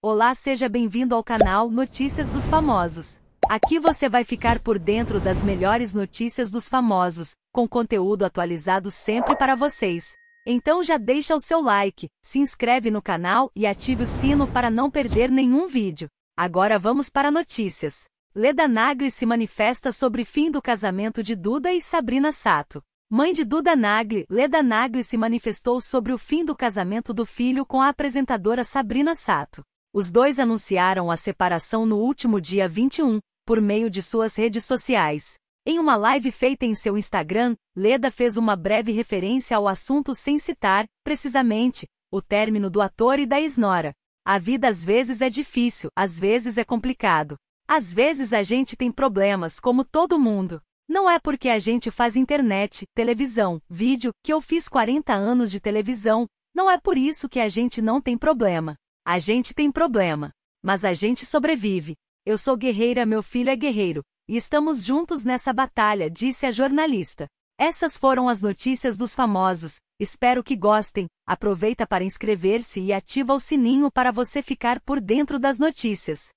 Olá, seja bem-vindo ao canal Notícias dos Famosos. Aqui você vai ficar por dentro das melhores notícias dos famosos, com conteúdo atualizado sempre para vocês. Então já deixa o seu like, se inscreve no canal e ative o sino para não perder nenhum vídeo. Agora vamos para notícias. Leda Nagli se manifesta sobre fim do casamento de Duda e Sabrina Sato. Mãe de Duda Nagli, Leda Nagli se manifestou sobre o fim do casamento do filho com a apresentadora Sabrina Sato. Os dois anunciaram a separação no último dia 21, por meio de suas redes sociais. Em uma live feita em seu Instagram, Leda fez uma breve referência ao assunto sem citar, precisamente, o término do ator e da esnora. A vida às vezes é difícil, às vezes é complicado. Às vezes a gente tem problemas, como todo mundo. Não é porque a gente faz internet, televisão, vídeo, que eu fiz 40 anos de televisão, não é por isso que a gente não tem problema. A gente tem problema, mas a gente sobrevive. Eu sou guerreira, meu filho é guerreiro, e estamos juntos nessa batalha, disse a jornalista. Essas foram as notícias dos famosos. Espero que gostem. Aproveita para inscrever-se e ativa o sininho para você ficar por dentro das notícias.